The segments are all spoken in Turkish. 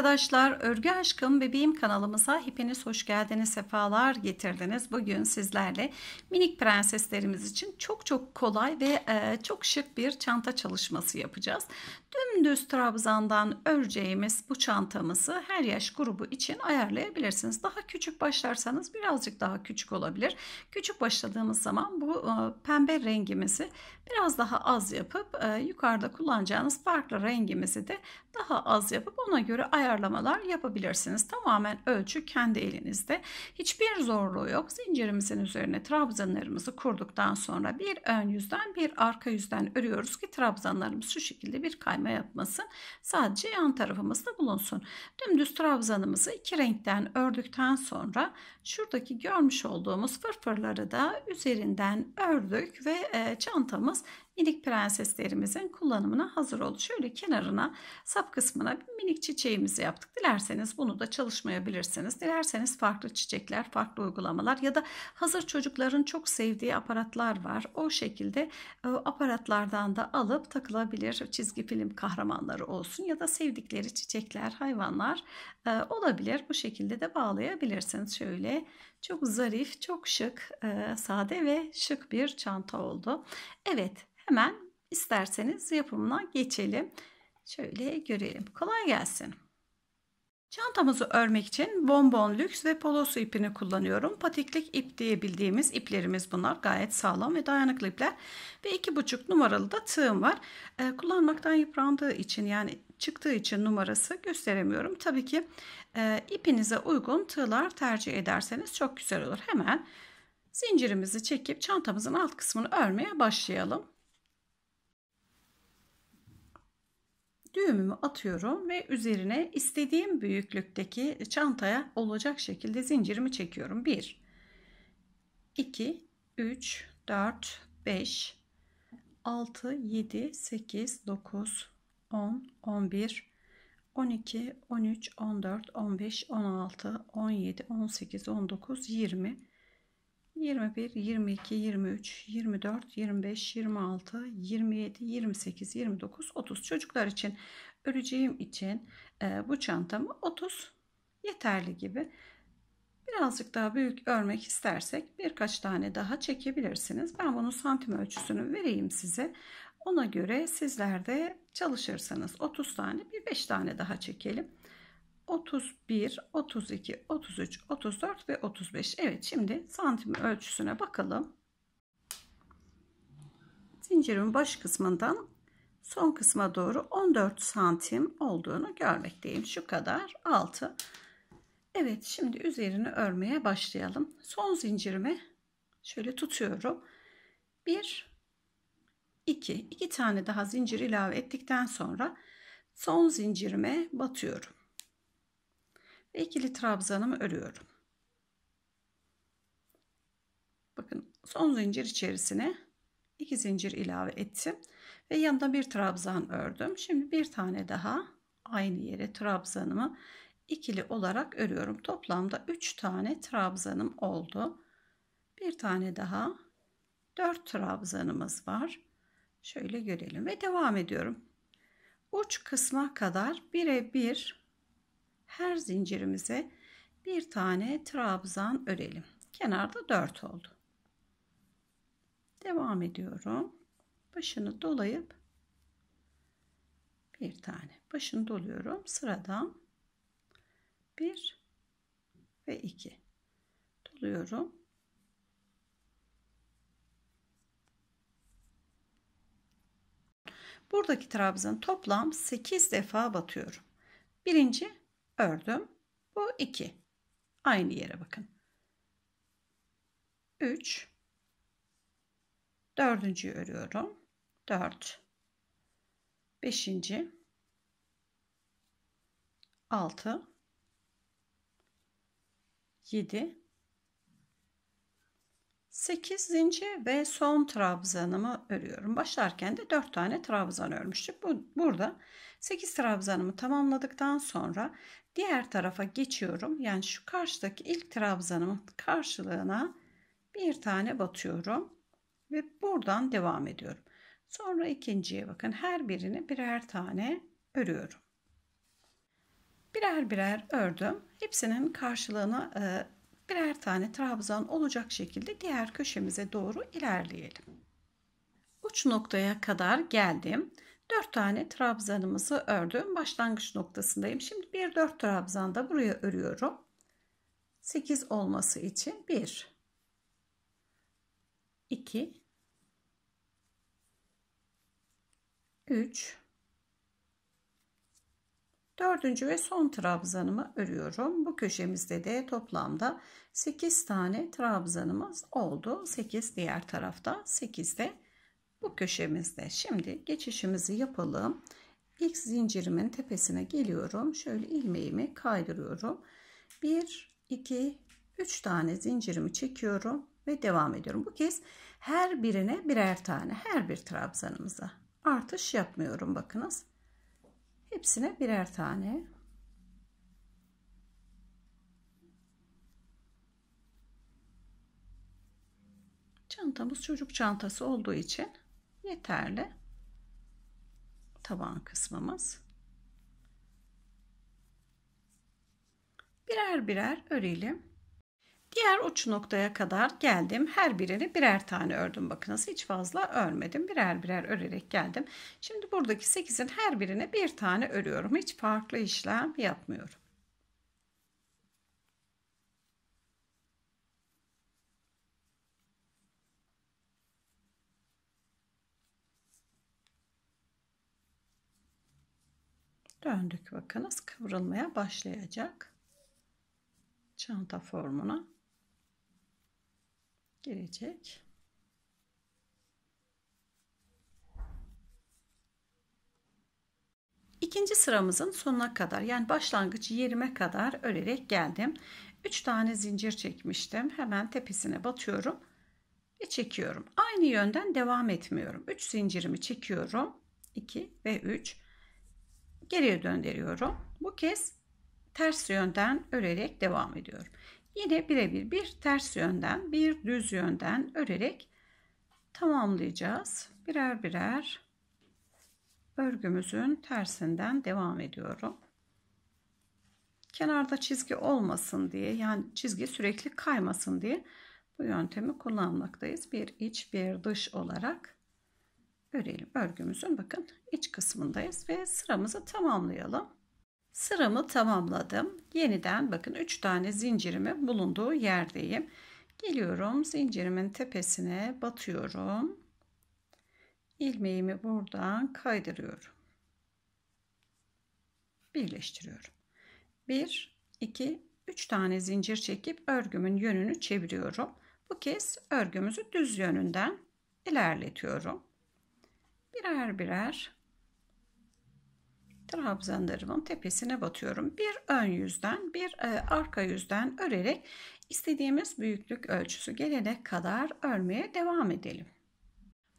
arkadaşlar, Örgü Aşkım Bebeğim kanalımıza hepiniz hoş geldiniz, sefalar getirdiniz. Bugün sizlerle minik prenseslerimiz için çok çok kolay ve e, çok şık bir çanta çalışması yapacağız. Dümdüz trabzandan öreceğimiz bu çantamızı her yaş grubu için ayarlayabilirsiniz. Daha küçük başlarsanız birazcık daha küçük olabilir. Küçük başladığımız zaman bu e, pembe rengimizi biraz daha az yapıp e, yukarıda kullanacağınız farklı rengimizi de daha az yapıp ona göre ayarlayabilirsiniz ayarlamalar yapabilirsiniz. Tamamen ölçü kendi elinizde. Hiçbir zorluğu yok. Zincirimizin üzerine trabzanlarımızı kurduktan sonra bir ön yüzden bir arka yüzden örüyoruz ki trabzanlarımız şu şekilde bir kayma yapmasın. Sadece yan tarafımızda bulunsun. Dümdüz trabzanımızı iki renkten ördükten sonra şuradaki görmüş olduğumuz fırfırları da üzerinden ördük ve e, çantamız minik prenseslerimizin kullanımına hazır oldu. Şöyle kenarına sap kısmına bir minik çiçeğimizi yaptık. Dilerseniz bunu da çalışmayabilirsiniz. Dilerseniz farklı çiçekler, farklı uygulamalar ya da hazır çocukların çok sevdiği aparatlar var. O şekilde e, aparatlardan da alıp takılabilir. Çizgi film kahramanları olsun ya da sevdikleri çiçekler, hayvanlar e, olabilir. Bu şekilde de bağlayabilirsiniz. Şöyle çok zarif, çok şık, e, sade ve şık bir çanta oldu. Evet, hemen isterseniz yapımına geçelim. Şöyle görelim. Kolay gelsin. Çantamızı örmek için bonbon lüks ve polosu ipini kullanıyorum. Patiklik ip diye bildiğimiz iplerimiz bunlar. Gayet sağlam ve dayanıklı ipler. Ve 2,5 numaralı da tığım var. Ee, kullanmaktan yıprandığı için yani çıktığı için numarası gösteremiyorum. Tabii ki e, ipinize uygun tığlar tercih ederseniz çok güzel olur. Hemen zincirimizi çekip çantamızın alt kısmını örmeye başlayalım. Düğümümü atıyorum ve üzerine istediğim büyüklükteki çantaya olacak şekilde zincirimi çekiyorum. 1 2 3 4 5 6 7 8 9 10 11 12, 13, 14, 15, 16, 17, 18, 19, 20, 21, 22, 23, 24, 25, 26, 27, 28, 29, 30 çocuklar için öreceğim için e, bu çantamı 30 yeterli gibi. Birazcık daha büyük örmek istersek birkaç tane daha çekebilirsiniz. Ben bunun santim ölçüsünü vereyim size. Ona göre sizler de çalışırsanız 30 tane bir 5 tane daha çekelim. 31, 32, 33, 34 ve 35. Evet şimdi santim ölçüsüne bakalım. Zincirin baş kısmından son kısma doğru 14 santim olduğunu görmekteyim. Şu kadar 6. Evet şimdi üzerini örmeye başlayalım. Son zincirimi şöyle tutuyorum. 1 2. 2 tane daha zincir ilave ettikten sonra son zincirime batıyorum. Ve ikili trabzanımı örüyorum. Bakın son zincir içerisine 2 zincir ilave ettim ve yanında bir trabzan ördüm. Şimdi bir tane daha aynı yere trabzanımı ikili olarak örüyorum. Toplamda 3 tane trabzanım oldu. Bir tane daha 4 trabzanımız var. Şöyle görelim ve devam ediyorum. Uç kısma kadar bire bir her zincirimize bir tane trabzan örelim. Kenarda 4 oldu. Devam ediyorum. Başını dolayıp bir tane. Başını doluyorum. Sıradan 1 ve 2 doluyorum. Buradaki trabzan toplam 8 defa batıyorum. Birinci ördüm. Bu 2. Aynı yere bakın. 3 Dördüncüyü örüyorum. 4 Beşinci 6 7 8 zincir ve son trabzanımı örüyorum. Başlarken de 4 tane trabzan örmüştük. Bu, burada 8 trabzanımı tamamladıktan sonra diğer tarafa geçiyorum. Yani şu karşıdaki ilk trabzanımın karşılığına bir tane batıyorum ve buradan devam ediyorum. Sonra ikinciye bakın her birini birer tane örüyorum. Birer birer ördüm. Hepsinin karşılığına e, birer tane trabzan olacak şekilde diğer köşemize doğru ilerleyelim. Uç noktaya kadar geldim. 4 tane trabzanımızı ördüm. Başlangıç noktasındayım. Şimdi bir 4 trabzan da buraya örüyorum. 8 olması için 1 2 3 Dördüncü ve son trabzanımı örüyorum. Bu köşemizde de toplamda 8 tane trabzanımız oldu. 8 diğer tarafta 8 de bu köşemizde. Şimdi geçişimizi yapalım. İlk zincirimin tepesine geliyorum. Şöyle ilmeğimi kaydırıyorum. 1, 2, 3 tane zincirimi çekiyorum ve devam ediyorum. Bu kez her birine birer tane her bir trabzanımıza artış yapmıyorum bakınız. Hepsine birer tane. Çantamız çocuk çantası olduğu için yeterli. Taban kısmımız. Birer birer örelim. Diğer uç noktaya kadar geldim. Her birini birer tane ördüm. Bakınız hiç fazla örmedim. Birer birer örerek geldim. Şimdi buradaki 8'in her birine bir tane örüyorum. Hiç farklı işlem yapmıyorum. Döndük bakınız kıvrılmaya başlayacak çanta formuna Gelecek. İkinci sıramızın sonuna kadar yani başlangıç yerime kadar örerek geldim. 3 tane zincir çekmiştim. Hemen tepesine batıyorum ve çekiyorum. Aynı yönden devam etmiyorum. 3 zincirimi çekiyorum. 2 ve 3 geriye döndürüyorum. Bu kez ters yönden örerek devam ediyorum. Yine birebir bir ters yönden bir düz yönden örerek tamamlayacağız. Birer birer örgümüzün tersinden devam ediyorum. Kenarda çizgi olmasın diye yani çizgi sürekli kaymasın diye bu yöntemi kullanmaktayız. Bir iç bir dış olarak örelim. Örgümüzün bakın iç kısmındayız ve sıramızı tamamlayalım. Sıramı tamamladım. Yeniden bakın 3 tane zincirimi bulunduğu yerdeyim. Geliyorum zincirimin tepesine batıyorum. Ilmeğimi buradan kaydırıyorum. Birleştiriyorum. 1 2 3 tane zincir çekip örgümün yönünü çeviriyorum. Bu kez örgümüzü düz yönünden ilerletiyorum. Birer birer trabzanlarımın tepesine batıyorum. Bir ön yüzden bir e, arka yüzden örerek istediğimiz büyüklük ölçüsü gelene kadar örmeye devam edelim.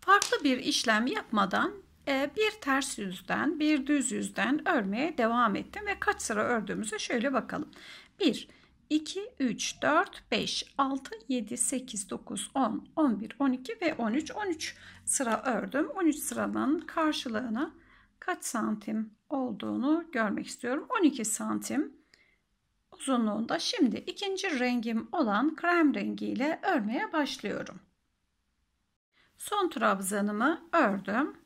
Farklı bir işlem yapmadan e, bir ters yüzden bir düz yüzden örmeye devam ettim ve kaç sıra ördüğümüze şöyle bakalım. 1 2, 3, 4, 5, 6, 7, 8, 9, 10, 11, 12 ve 13. 13 sıra ördüm. 13 sıranın karşılığını kaç santim olduğunu görmek istiyorum. 12 santim uzunluğunda şimdi ikinci rengim olan krem rengiyle örmeye başlıyorum. Son trabzanımı ördüm.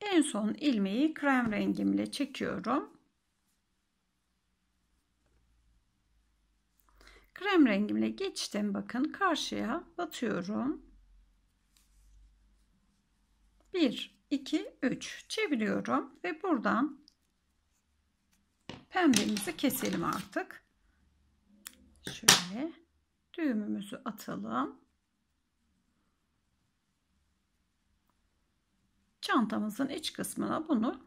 En son ilmeği krem rengimle çekiyorum. Krem rengimle geçtim bakın karşıya batıyorum. 1 2, 3 çeviriyorum ve buradan pembemizi keselim artık. Şöyle düğümümüzü atalım. Çantamızın iç kısmına bunu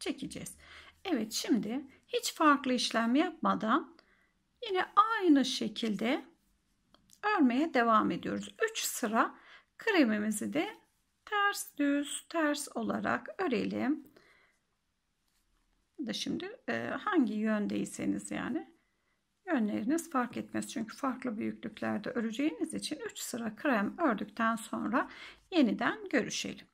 çekeceğiz. Evet şimdi hiç farklı işlem yapmadan yine aynı şekilde örmeye devam ediyoruz. 3 sıra kremimizi de ters düz ters olarak örelim. Da şimdi e, hangi yöndeyseniz yani yönleriniz fark etmez. Çünkü farklı büyüklüklerde öreceğiniz için 3 sıra krem ördükten sonra yeniden görüşelim.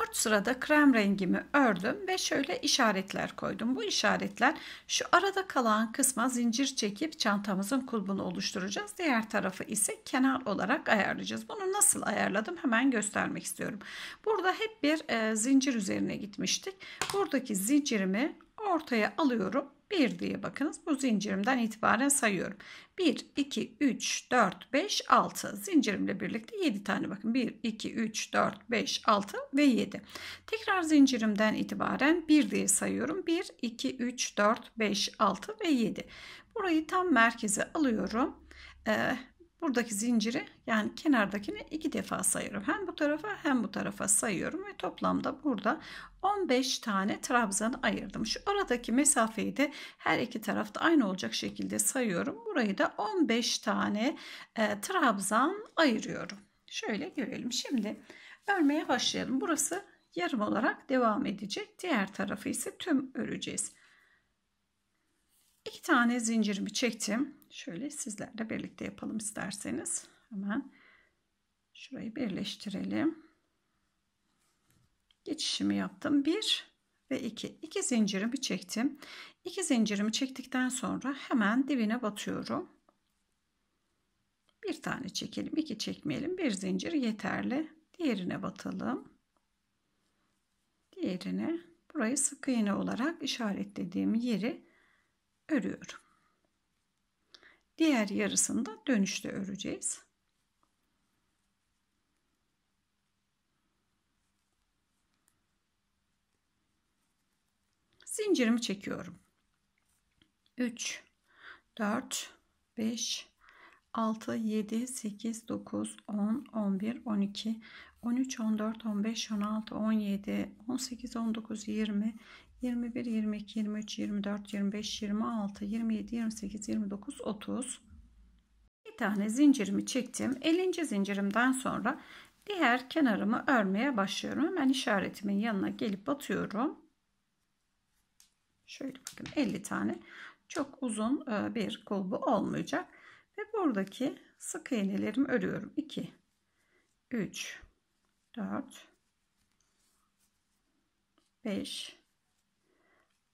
4 sırada krem rengimi ördüm ve şöyle işaretler koydum. Bu işaretler şu arada kalan kısma zincir çekip çantamızın kulbunu oluşturacağız. Diğer tarafı ise kenar olarak ayarlayacağız. Bunu nasıl ayarladım hemen göstermek istiyorum. Burada hep bir e, zincir üzerine gitmiştik. Buradaki zincirimi ortaya alıyorum 1 diye bakınız bu zincirimden itibaren sayıyorum. 1, 2, 3, 4, 5, 6 zincirimle birlikte 7 tane bakın 1, 2, 3, 4, 5, 6 ve 7. Tekrar zincirimden itibaren 1 diye sayıyorum. 1, 2, 3, 4, 5, 6 ve 7. Burayı tam merkeze alıyorum. Ee, buradaki zinciri yani kenardakini iki defa sayıyorum. Hem bu tarafa hem bu tarafa sayıyorum ve toplamda burada 15 tane trabzanı ayırdım. Şu aradaki mesafeyi de her iki tarafta aynı olacak şekilde sayıyorum. Burayı da 15 tane e, trabzan ayırıyorum. Şöyle görelim. Şimdi örmeye başlayalım. Burası yarım olarak devam edecek. Diğer tarafı ise tüm öreceğiz. İki tane zincirimi çektim Şöyle sizlerle birlikte yapalım isterseniz. Hemen şurayı birleştirelim. Geçişimi yaptım. 1 ve 2. 2 zincirimi çektim. 2 zincirimi çektikten sonra hemen dibine batıyorum. Bir tane çekelim, iki çekmeyelim. Bir zincir yeterli. Diğerine batalım. Diğerine burayı sık iğne olarak işaretlediğim yeri örüyorum. Diğer yarısını da dönüşte öreceğiz. Zincirimi çekiyorum. 3 4 5 6 7 8 9 10 11 12 13 14 15 16 17 18 19 20 21, 22, 23, 24, 25, 26, 27, 28, 29, 30. Bir tane zincirimi çektim. 50. zincirimden sonra diğer kenarımı örmeye başlıyorum. Hemen işaretimin yanına gelip batıyorum. Şöyle bakın 50 tane çok uzun e, bir kulbu olmayacak. Ve buradaki sık iğnelerimi örüyorum. 2, 3, 4, 5,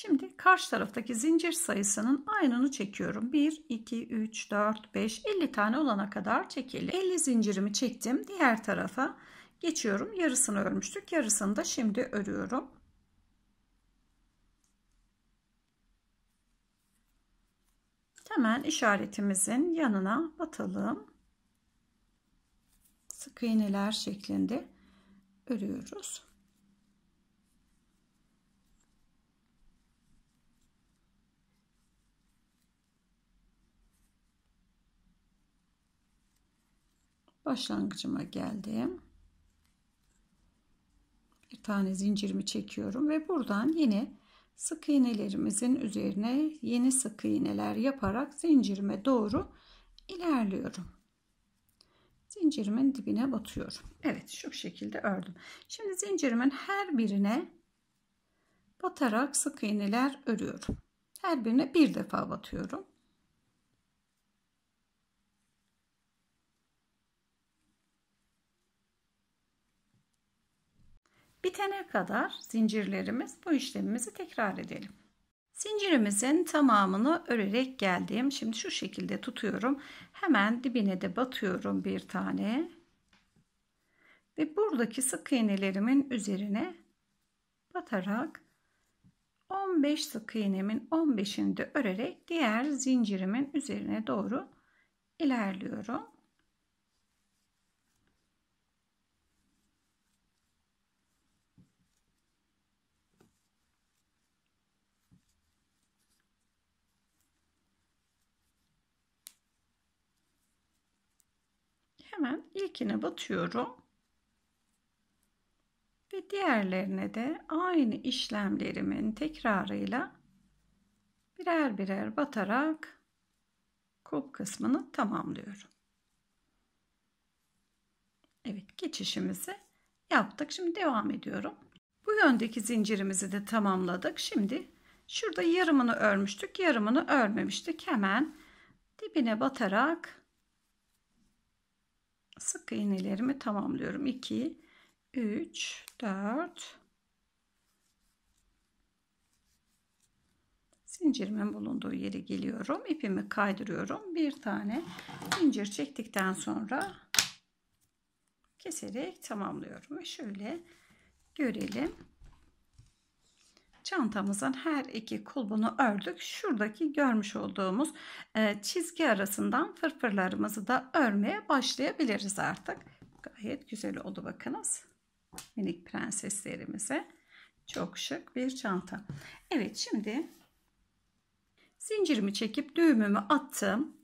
Şimdi karşı taraftaki zincir sayısının aynını çekiyorum. 1, 2, 3, 4, 5, 50 tane olana kadar çekelim. 50 zincirimi çektim. Diğer tarafa geçiyorum. Yarısını örmüştük. Yarısını da şimdi örüyorum. Hemen işaretimizin yanına batalım. Sık iğneler şeklinde örüyoruz. başlangıcıma geldim. Bir tane zincirimi çekiyorum ve buradan yine sık iğnelerimizin üzerine yeni sık iğneler yaparak zincirime doğru ilerliyorum. Zincirimin dibine batıyorum. Evet şu şekilde ördüm. Şimdi zincirimin her birine batarak sık iğneler örüyorum. Her birine bir defa batıyorum. Bitene kadar zincirlerimiz bu işlemimizi tekrar edelim. Zincirimizin tamamını örerek geldim. Şimdi şu şekilde tutuyorum. Hemen dibine de batıyorum bir tane. Ve buradaki sık iğnelerimin üzerine batarak 15 sık iğnemin 15'ini de örerek diğer zincirimin üzerine doğru ilerliyorum. ilkine batıyorum. Ve diğerlerine de aynı işlemlerimin tekrarıyla birer birer batarak kulp kısmını tamamlıyorum. Evet geçişimizi yaptık. Şimdi devam ediyorum. Bu yöndeki zincirimizi de tamamladık. Şimdi şurada yarımını örmüştük. Yarımını örmemiştik. Hemen dibine batarak sık iğnelerimi tamamlıyorum. 2 3 4 zincirimin bulunduğu yere geliyorum. ipimi kaydırıyorum. Bir tane zincir çektikten sonra keserek tamamlıyorum. Ve şöyle görelim çantamızın her iki kulbunu ördük. Şuradaki görmüş olduğumuz e, çizgi arasından fırfırlarımızı da örmeye başlayabiliriz artık. Gayet güzel oldu bakınız. Minik prenseslerimize. Çok şık bir çanta. Evet şimdi zincirimi çekip düğümümü attım.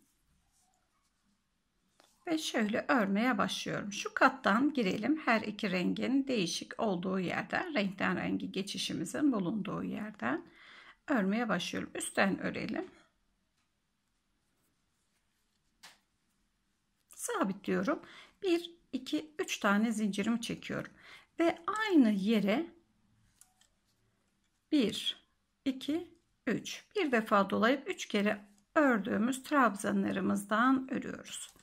Ve şöyle örmeye başlıyorum. Şu kattan girelim. Her iki rengin değişik olduğu yerden, renkten rengi geçişimizin bulunduğu yerden örmeye başlıyorum. Üstten örelim. Sabitliyorum. 1, 2, 3 tane zincirimi çekiyorum. Ve aynı yere 1, 2, 3. Bir defa dolayıp 3 kere ördüğümüz trabzanlarımızdan örüyoruz.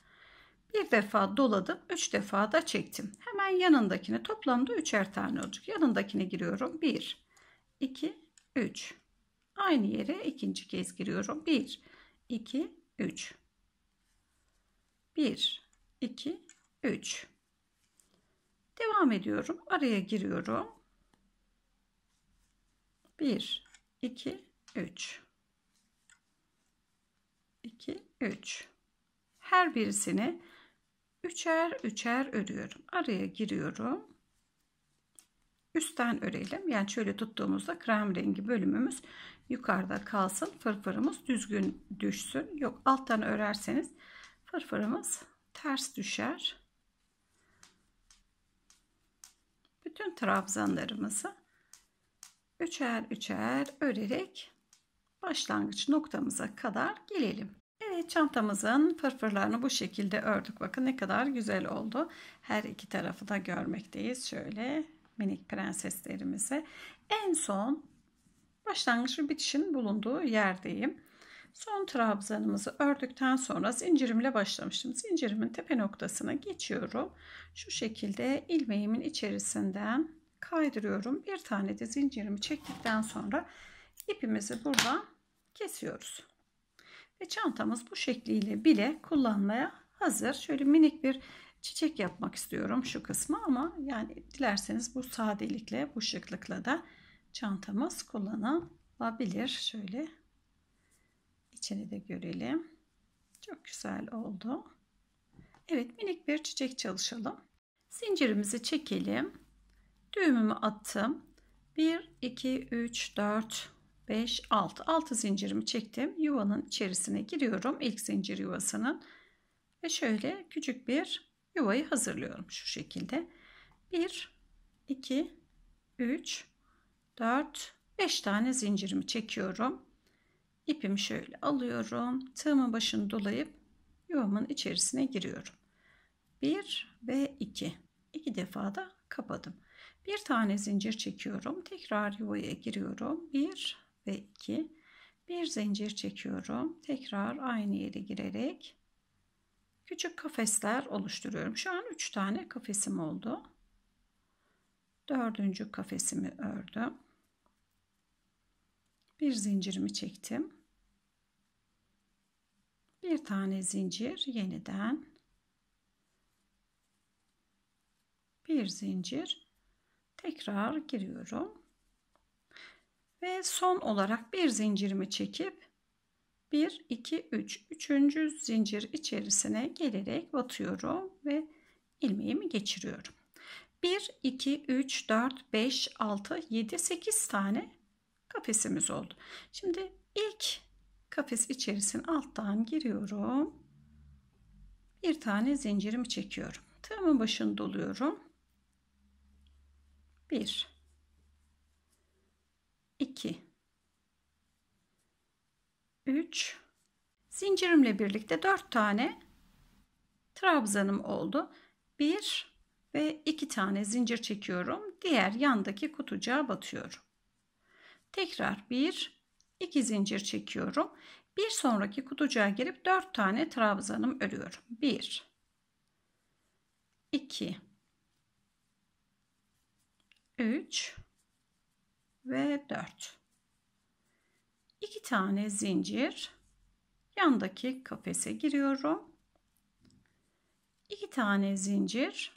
Bir defa doladım. Üç defa da çektim. Hemen yanındakine toplamda üçer tane olacak. Yanındakine giriyorum. Bir, iki, üç. Aynı yere ikinci kez giriyorum. Bir, iki, üç. Bir, iki, üç. Devam ediyorum. Araya giriyorum. Bir, iki, üç. 2, 3. Her birisini üçer üçer örüyorum. Araya giriyorum. Üstten örelim. Yani şöyle tuttuğumuzda krem rengi bölümümüz yukarıda kalsın. Fırfırımız düzgün düşsün. Yok alttan örerseniz fırfırımız ters düşer. Bütün trabzanlarımızı üçer üçer örerek başlangıç noktamıza kadar gelelim çantamızın fırfırlarını bu şekilde ördük. Bakın ne kadar güzel oldu. Her iki tarafı da görmekteyiz. Şöyle minik prenseslerimizi. En son başlangıç ve bitişin bulunduğu yerdeyim. Son trabzanımızı ördükten sonra zincirimle başlamıştım. Zincirimin tepe noktasına geçiyorum. Şu şekilde ilmeğimin içerisinden kaydırıyorum. Bir tane de zincirimi çektikten sonra ipimizi buradan kesiyoruz. Ve çantamız bu şekliyle bile kullanmaya hazır. Şöyle minik bir çiçek yapmak istiyorum şu kısmı ama yani dilerseniz bu sadelikle bu şıklıkla da çantamız kullanılabilir. Şöyle içini de görelim. Çok güzel oldu. Evet minik bir çiçek çalışalım. Zincirimizi çekelim. Düğümümü attım. 1, 2, 3, 4, 5, 6. 6 zincirimi çektim. Yuvanın içerisine giriyorum. ilk zincir yuvasının. Ve şöyle küçük bir yuvayı hazırlıyorum şu şekilde. 1, 2, 3, 4, 5 tane zincirimi çekiyorum. İpimi şöyle alıyorum. Tığımın başını dolayıp yuvamın içerisine giriyorum. 1 ve 2. 2 defa da kapadım. Bir tane zincir çekiyorum. Tekrar yuvaya giriyorum. 1 ve 2 bir zincir çekiyorum tekrar aynı yere girerek küçük kafesler oluşturuyorum şu an 3 tane kafesim oldu dördüncü kafesimi ördüm bir zincirimi çektim bir tane zincir yeniden bir zincir tekrar giriyorum ve son olarak bir zincirimi çekip 1, 2, 3. Üçüncü zincir içerisine gelerek batıyorum ve ilmeğimi geçiriyorum. 1, 2, 3, 4, 5, 6, 7, 8 tane kafesimiz oldu. Şimdi ilk kafes içerisine alttan giriyorum. Bir tane zincirimi çekiyorum. Tığımın başını doluyorum. 1 2 3 zincirimle birlikte 4 tane trabzanım oldu. 1 ve 2 tane zincir çekiyorum. Diğer yandaki kutucuğa batıyorum. Tekrar 1 2 zincir çekiyorum. Bir sonraki kutucuğa girip 4 tane trabzanım örüyorum. 1 2 3 ve 4. 2 tane zincir yandaki kafese giriyorum. 2 tane zincir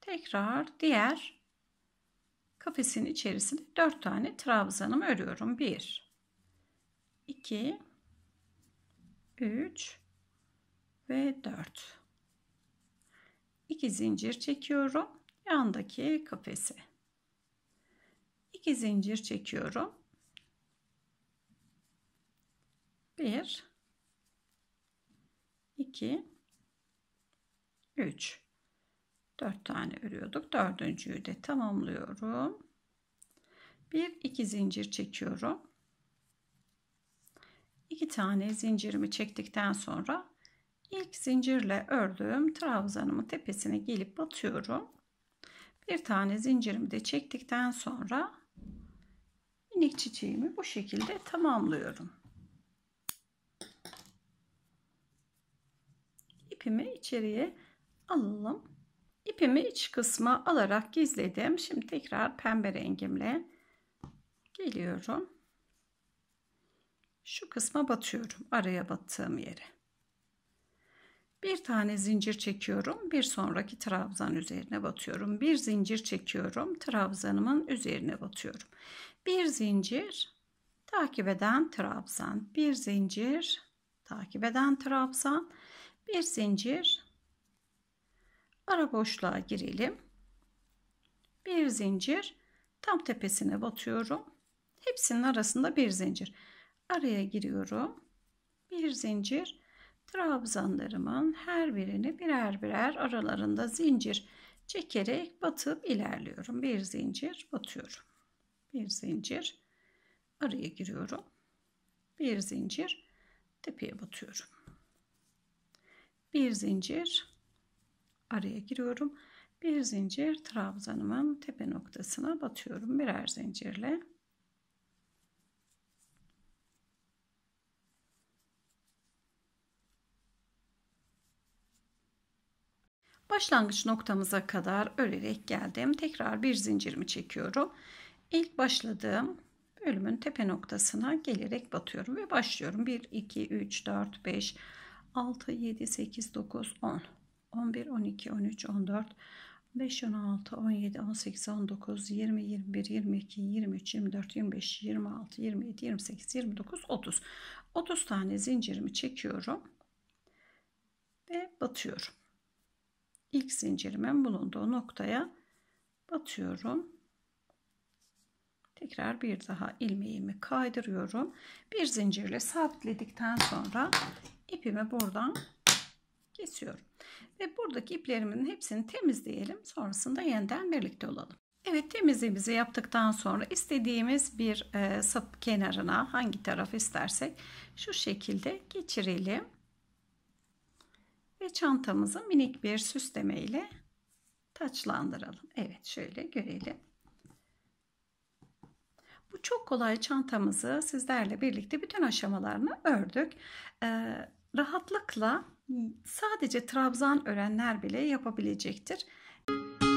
tekrar diğer kafesin içerisine 4 tane trabzanımı örüyorum. 1 2 3 ve 4. 2 zincir çekiyorum yandaki kafese. 2 zincir çekiyorum. 1 2 3 4 tane örüyorduk. Dördüncüyü de tamamlıyorum. 1 2 zincir çekiyorum. 2 tane zincirimi çektikten sonra ilk zincirle ördüğüm trabzanımın tepesine gelip batıyorum. Bir tane zincirimi de çektikten sonra minik çiçeğimi bu şekilde tamamlıyorum. İpimi içeriye alalım. İpimi iç kısma alarak gizledim. Şimdi tekrar pembe rengimle geliyorum. Şu kısma batıyorum. Araya battığım yere. Bir tane zincir çekiyorum. Bir sonraki trabzan üzerine batıyorum. Bir zincir çekiyorum. Trabzanımın üzerine batıyorum. Bir zincir takip eden trabzan. Bir zincir takip eden trabzan. Bir zincir ara boşluğa girelim. Bir zincir tam tepesine batıyorum. Hepsinin arasında bir zincir. Araya giriyorum. Bir zincir trabzanlarımın her birini birer birer aralarında zincir çekerek batıp ilerliyorum. Bir zincir batıyorum. Bir zincir araya giriyorum. Bir zincir tepeye batıyorum. Bir zincir araya giriyorum. Bir zincir trabzanımın tepe noktasına batıyorum birer zincirle. Başlangıç noktamıza kadar örerek geldim. Tekrar bir zincirimi çekiyorum. İlk başladığım bölümün tepe noktasına gelerek batıyorum ve başlıyorum. 1, 2, 3, 4, 5, 6, 7, 8, 9, 10, 11, 12, 13, 14, 5, 16, 17, 18, 19, 20, 21, 22, 23, 24, 25, 26, 27, 28, 29, 30. 30 tane zincirimi çekiyorum ve batıyorum ilk zincirimin bulunduğu noktaya batıyorum. Tekrar bir daha ilmeğimi kaydırıyorum. Bir zincirle sabitledikten sonra ipimi buradan kesiyorum. Ve buradaki iplerimin hepsini temizleyelim. Sonrasında yeniden birlikte olalım. Evet temizliğimizi yaptıktan sonra istediğimiz bir e, sap kenarına hangi taraf istersek şu şekilde geçirelim ve çantamızı minik bir süsleme ile taçlandıralım. Evet şöyle görelim. Bu çok kolay çantamızı sizlerle birlikte bütün aşamalarını ördük. Ee, rahatlıkla sadece trabzan örenler bile yapabilecektir. Müzik